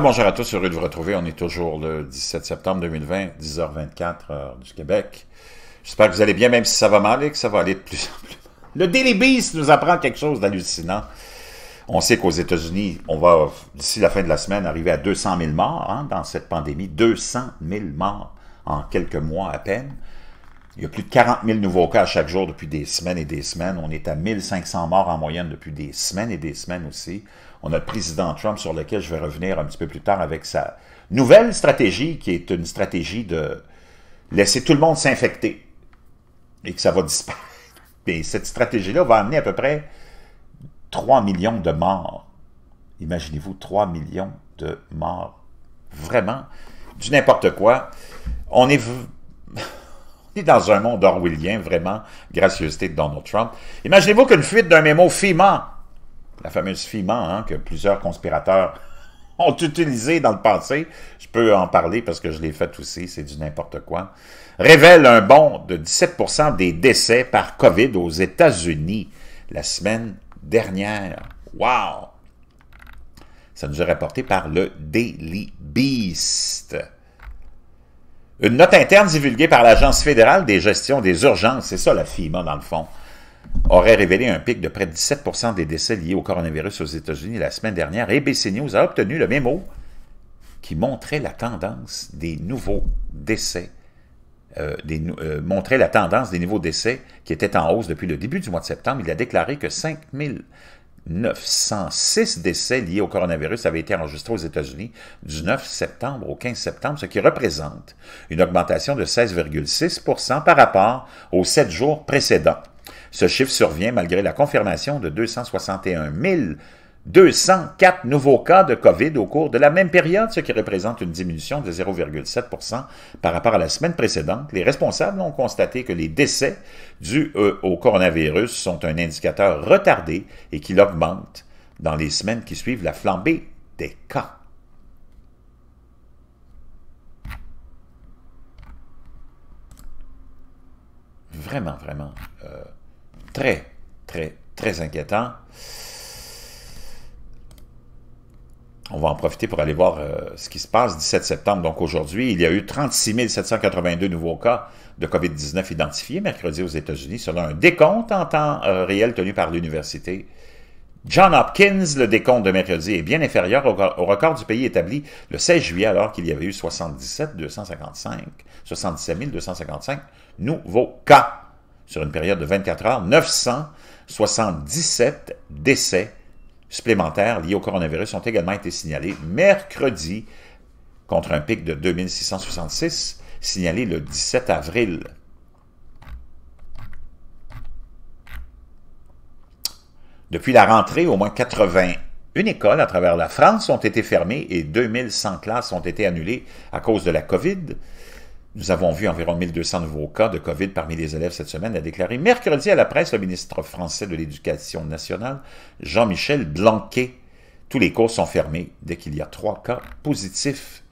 bonjour à tous, heureux de vous retrouver. On est toujours le 17 septembre 2020, 10h24 du Québec. J'espère que vous allez bien, même si ça va mal et que ça va aller de plus en plus. Le Daily Beast nous apprend quelque chose d'hallucinant. On sait qu'aux États-Unis, on va, d'ici la fin de la semaine, arriver à 200 000 morts hein, dans cette pandémie. 200 000 morts en quelques mois à peine. Il y a plus de 40 000 nouveaux cas chaque jour depuis des semaines et des semaines. On est à 1500 morts en moyenne depuis des semaines et des semaines aussi. On a le président Trump sur lequel je vais revenir un petit peu plus tard avec sa nouvelle stratégie qui est une stratégie de laisser tout le monde s'infecter et que ça va disparaître. Et cette stratégie-là va amener à peu près 3 millions de morts. Imaginez-vous 3 millions de morts. Vraiment, du n'importe quoi. On est, dans un monde orwellien, vraiment, gracieuseté de Donald Trump. Imaginez-vous qu'une fuite d'un mémo FIMA la fameuse FIMA, hein, que plusieurs conspirateurs ont utilisé dans le passé. Je peux en parler parce que je l'ai fait aussi, c'est du n'importe quoi. Révèle un bond de 17 des décès par COVID aux États-Unis la semaine dernière. Wow! Ça nous est rapporté par le Daily Beast. Une note interne divulguée par l'Agence fédérale des gestions des urgences, c'est ça la FIMA dans le fond, aurait révélé un pic de près de 17 des décès liés au coronavirus aux États-Unis la semaine dernière, et BC News a obtenu le mémo qui montrait la tendance des nouveaux décès, euh, euh, montrait la tendance des nouveaux décès qui étaient en hausse depuis le début du mois de septembre. Il a déclaré que 5 906 décès liés au coronavirus avaient été enregistrés aux États-Unis du 9 septembre au 15 septembre, ce qui représente une augmentation de 16,6 par rapport aux sept jours précédents. Ce chiffre survient malgré la confirmation de 261 204 nouveaux cas de COVID au cours de la même période, ce qui représente une diminution de 0,7 par rapport à la semaine précédente. Les responsables ont constaté que les décès dus euh, au coronavirus sont un indicateur retardé et qu'il augmente dans les semaines qui suivent la flambée des cas. Vraiment, vraiment. Euh, très, très, très inquiétant. On va en profiter pour aller voir euh, ce qui se passe 17 septembre. Donc aujourd'hui, il y a eu 36 782 nouveaux cas de COVID-19 identifiés mercredi aux États-Unis selon un décompte en temps euh, réel tenu par l'université. John Hopkins, le décompte de mercredi est bien inférieur au, record du pays établi le 16 juillet alors qu'il y avait eu 77 255, 77 255 nouveaux cas sur une période de 24 heures, 977 décès supplémentaires liés au coronavirus ont également été signalés mercredi contre un pic de 2666 signalé le 17 avril. Depuis la rentrée, au moins 80 une à travers la France ont été fermées et 2100 classes ont été annulées à cause de la COVID. Nous avons vu environ 1200 nouveaux cas de COVID parmi les élèves cette semaine, a déclaré mercredi à la presse le ministre français de l'Éducation nationale, Jean-Michel Blanquet. Tous les cours sont fermés dès qu'il y a trois cas positifs.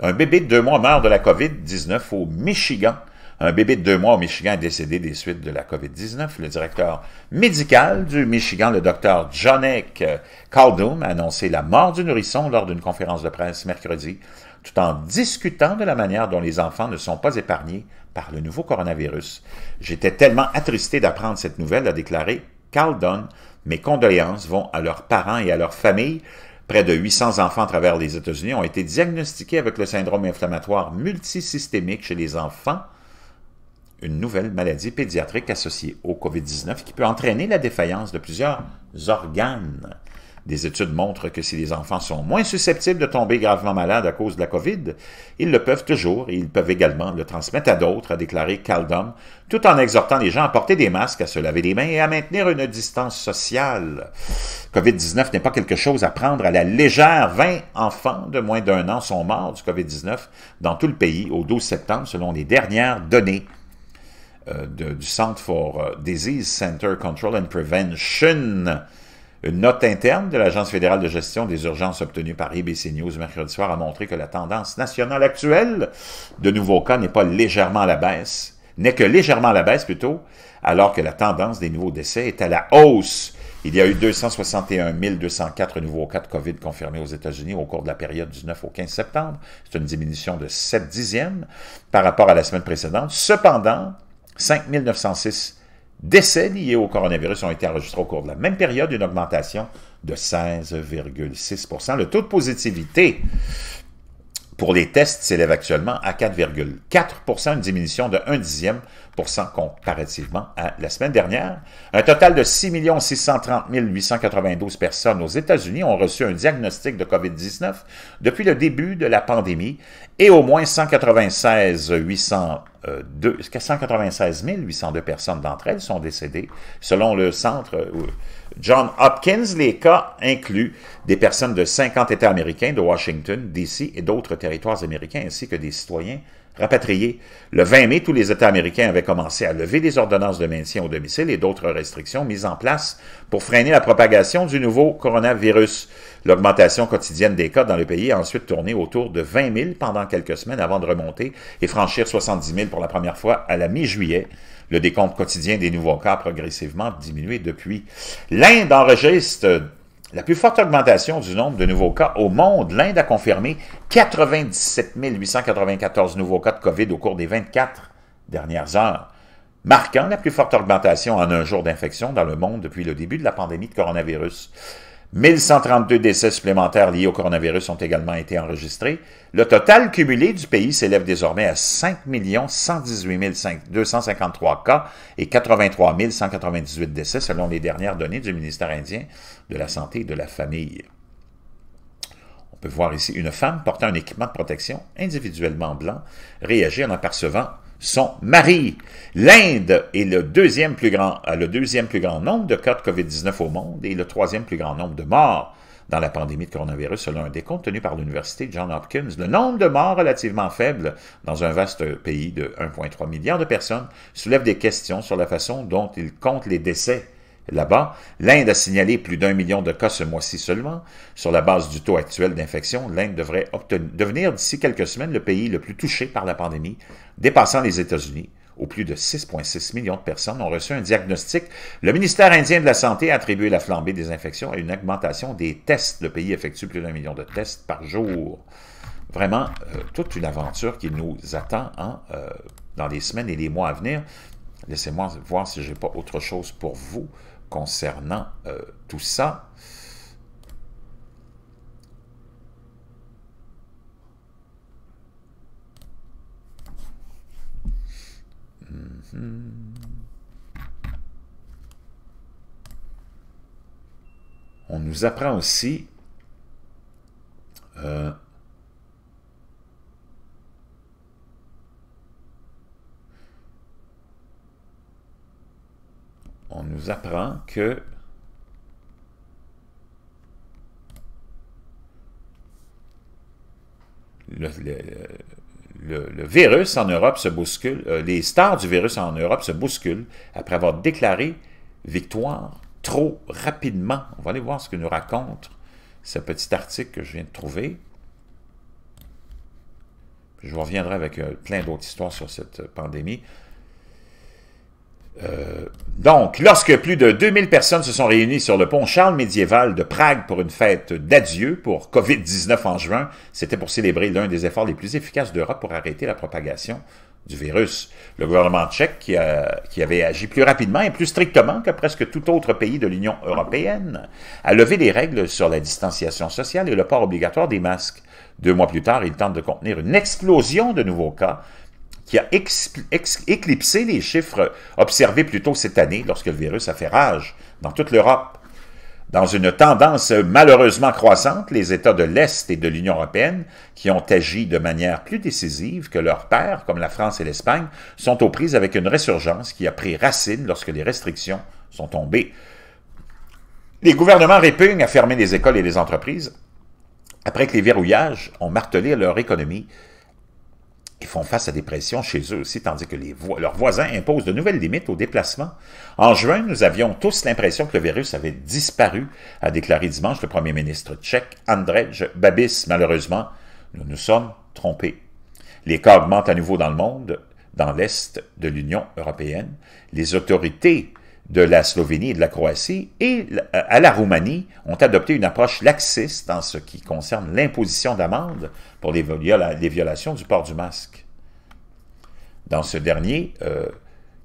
Un bébé de deux mois meurt de la COVID-19 au Michigan. Un bébé de deux mois au Michigan est décédé des suites de la COVID-19. Le directeur médical du Michigan, le docteur Johnek Caldum, a annoncé la mort du nourrisson lors d'une conférence de presse mercredi tout en discutant de la manière dont les enfants ne sont pas épargnés par le nouveau coronavirus. J'étais tellement attristé d'apprendre cette nouvelle, a déclaré Carl Dunn. Mes condoléances vont à leurs parents et à leurs familles. Près de 800 enfants à travers les États-Unis ont été diagnostiqués avec le syndrome inflammatoire multisystémique chez les enfants, une nouvelle maladie pédiatrique associée au COVID-19 qui peut entraîner la défaillance de plusieurs organes. Des études montrent que si les enfants sont moins susceptibles de tomber gravement malades à cause de la COVID, ils le peuvent toujours et ils peuvent également le transmettre à d'autres, a déclaré Caldom, tout en exhortant les gens à porter des masques, à se laver les mains et à maintenir une distance sociale. COVID-19 n'est pas quelque chose à prendre à la légère. 20 enfants de moins d'un an sont morts du COVID-19 dans tout le pays au 12 septembre, selon les dernières données euh, du Centre for euh, Disease Center Control and Prevention. Une note interne de l'Agence fédérale de gestion des urgences obtenue par ABC News mercredi soir a montré que la tendance nationale actuelle de nouveaux cas n'est pas légèrement à la baisse, n'est que légèrement à la baisse plutôt, alors que la tendance des nouveaux décès est à la hausse. Il y a eu 261 204 nouveaux cas de COVID confirmés aux États-Unis au cours de la période du 9 au 15 septembre. C'est une diminution de 7 dixièmes par rapport à la semaine précédente. Cependant, 5 906 décès liés au coronavirus ont été enregistrés au cours de la même période, une augmentation de 16,6 Le taux de positivité pour les tests s'élève actuellement à 4,4 une diminution de 1 dixième comparativement à la semaine dernière. Un total de 6 630 892 personnes aux États-Unis ont reçu un diagnostic de COVID-19 depuis le début de la pandémie et au moins 196 800 196 euh, 802 personnes d'entre elles sont décédées. Selon le centre euh, John Hopkins, les cas incluent des personnes de 50 États américains, de Washington, DC et d'autres territoires américains, ainsi que des citoyens rapatriés. Le 20 mai, tous les États américains avaient commencé à lever des ordonnances de maintien au domicile et d'autres restrictions mises en place pour freiner la propagation du nouveau coronavirus. L'augmentation quotidienne des cas dans le pays a ensuite tourné autour de 20 000 pendant quelques semaines avant de remonter et franchir 70 000 pour la première fois à la mi-juillet. Le décompte quotidien des nouveaux cas a progressivement diminué depuis. L'Inde enregistre la plus forte augmentation du nombre de nouveaux cas au monde, l'Inde a confirmé 97 894 nouveaux cas de COVID au cours des 24 dernières heures, marquant la plus forte augmentation en un jour d'infection dans le monde depuis le début de la pandémie de coronavirus. 1132 décès supplémentaires liés au coronavirus ont également été enregistrés. Le total cumulé du pays s'élève désormais à 5 118 253 cas et 83 198 décès selon les dernières données du ministère indien de la Santé et de la Famille. On peut voir ici une femme portant un équipement de protection individuellement blanc réagir en apercevant son mari, L'Inde est le deuxième, plus grand, euh, le deuxième plus grand nombre de cas de COVID-19 au monde et le troisième plus grand nombre de morts dans la pandémie de coronavirus, selon un décompte tenu par l'Université Johns Hopkins. Le nombre de morts relativement faible dans un vaste pays de 1,3 milliard de personnes soulève des questions sur la façon dont ils comptent les décès Là-bas, l'Inde a signalé plus d'un million de cas ce mois-ci seulement. Sur la base du taux actuel d'infection, l'Inde devrait devenir d'ici quelques semaines le pays le plus touché par la pandémie, dépassant les États-Unis, où plus de 6,6 millions de personnes ont reçu un diagnostic. Le ministère indien de la Santé a attribué la flambée des infections à une augmentation des tests. Le pays effectue plus d'un million de tests par jour. Vraiment, euh, toute une aventure qui nous attend hein, euh, dans les semaines et les mois à venir. Laissez-moi voir si je n'ai pas autre chose pour vous concernant euh, tout ça. Mhm. On nous apprend aussi euh, nous apprend que le, virus en Europe se bouscule, euh, les stars du virus en Europe se bousculent après avoir déclaré victoire trop rapidement. On va aller voir ce que nous raconte ce petit article que je viens de trouver. Je reviendrai avec euh, plein d'autres histoires sur cette euh, pandémie. Euh, donc, lorsque plus de 2000 personnes se sont réunies sur le pont Charles médiéval de Prague pour une fête d'adieu pour COVID-19 en juin, c'était pour célébrer l'un des efforts les plus efficaces d'Europe pour arrêter la propagation du virus. Le gouvernement tchèque, qui, qui, avait agi plus rapidement et plus strictement que presque tout autre pays de l'Union européenne, a levé les règles sur la distanciation sociale et le port obligatoire des masques. Deux mois plus tard, il tente de contenir une explosion de nouveaux cas qui a éclipsé les chiffres observés plus tôt cette année lorsque le virus a fait rage dans toute l'Europe. Dans une tendance malheureusement croissante, les États de l'Est et de l'Union européenne, qui ont agi de manière plus décisive que leurs pairs, comme la France et l'Espagne, sont aux prises avec une résurgence qui a pris racine lorsque les restrictions sont tombées. Les gouvernements répugnent à fermer les écoles et les entreprises après que les verrouillages ont martelé leur économie font face à des pressions chez eux aussi, tandis que les leurs voisins imposent de nouvelles limites aux déplacements. En juin, nous avions tous l'impression que le virus avait disparu, a déclaré dimanche le premier ministre tchèque Andrej Babis. Malheureusement, nous nous sommes trompés. Les cas augmentent à nouveau dans le monde, dans l'Est de l'Union européenne. Les autorités de la Slovénie et de la Croatie et euh, à la Roumanie ont adopté une approche laxiste en ce qui concerne l'imposition d'amendes pour les, violations du port du masque. Dans ce dernier, euh,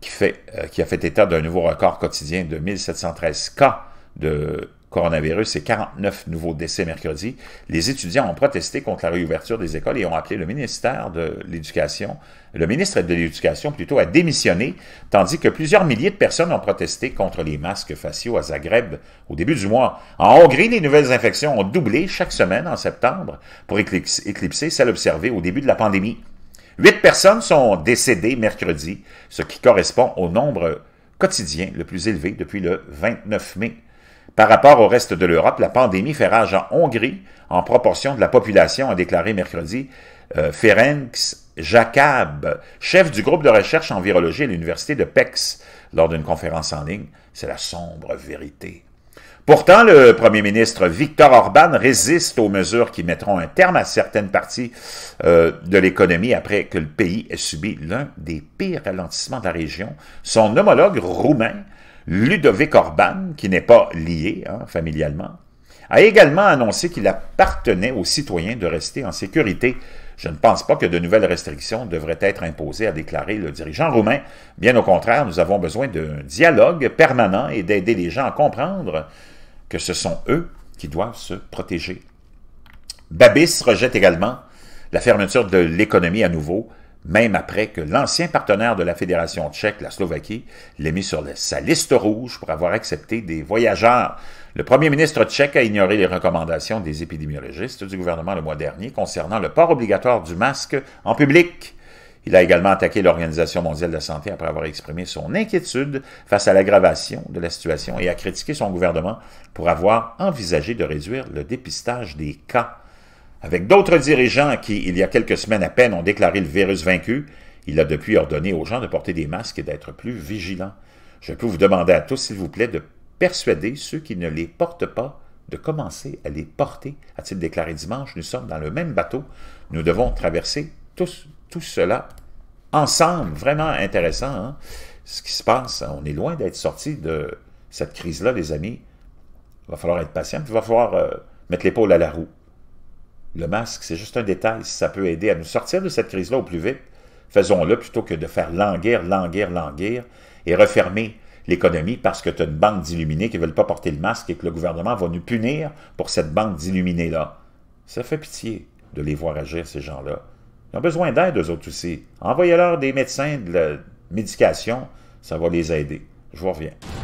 qui, euh, qui a fait état d'un nouveau record quotidien de 1713 cas de coronavirus et 49 nouveaux décès mercredi, les étudiants ont protesté contre la réouverture des écoles et ont appelé le ministère de l'Éducation, le ministre de l'Éducation plutôt, à démissionner, tandis que plusieurs milliers de personnes ont protesté contre les masques faciaux à Zagreb au début du mois. En Hongrie, les nouvelles infections ont doublé chaque semaine en septembre pour éclipser celles observées au début de la pandémie. Huit personnes sont décédées mercredi, ce qui correspond au nombre quotidien le plus élevé depuis le 29 mai par rapport au reste de l'Europe, la pandémie fait rage en Hongrie en proportion de la population, a déclaré mercredi euh, Ferenc Jacob, chef du groupe de recherche en virologie à l'université de Pécs, lors d'une conférence en ligne. C'est la sombre vérité. Pourtant, le premier ministre Viktor Orban résiste aux mesures qui mettront un terme à certaines parties euh, de l'économie après que le pays ait subi l'un des pires ralentissements de la région. Son homologue roumain Ludovic Orban, qui n'est pas lié hein, familialement, a également annoncé qu'il appartenait aux citoyens de rester en sécurité. Je ne pense pas que de nouvelles restrictions devraient être imposées, a déclaré le dirigeant roumain. Bien au contraire, nous avons besoin d'un dialogue permanent et d'aider les gens à comprendre que ce sont eux qui doivent se protéger. Babis rejette également la fermeture de l'économie à nouveau même après que l'ancien partenaire de la Fédération tchèque, la Slovaquie, l'ait mis sur sa liste rouge pour avoir accepté des voyageurs. Le premier ministre tchèque a ignoré les recommandations des épidémiologistes du gouvernement le mois dernier concernant le port obligatoire du masque en public. Il a également attaqué l'Organisation mondiale de la santé après avoir exprimé son inquiétude face à l'aggravation de la situation et a critiqué son gouvernement pour avoir envisagé de réduire le dépistage des cas. Avec d'autres dirigeants qui, il y a quelques semaines à peine, ont déclaré le virus vaincu, il a depuis ordonné aux gens de porter des masques et d'être plus vigilants. Je peux vous demander à tous, s'il vous plaît, de persuader ceux qui ne les portent pas de commencer à les porter, a-t-il déclaré dimanche. Nous sommes dans le même bateau. Nous devons traverser tout cela ensemble. Vraiment intéressant, hein? ce qui se passe. On est loin d'être sorti de cette crise-là, les amis. Il va falloir être patient, il va falloir euh, mettre l'épaule à la roue. Le masque, c'est juste un détail. Si ça peut aider à nous sortir de cette crise-là au plus vite, faisons-le plutôt que de faire languir, languir, languir et refermer l'économie parce que tu as une bande d'illuminés qui ne veulent pas porter le masque et que le gouvernement va nous punir pour cette bande d'illuminés-là. Ça fait pitié de les voir agir, ces gens-là. Ils ont besoin d'aide, eux autres aussi. Envoyez-leur des médecins de la médication, ça va les aider. Je vous reviens.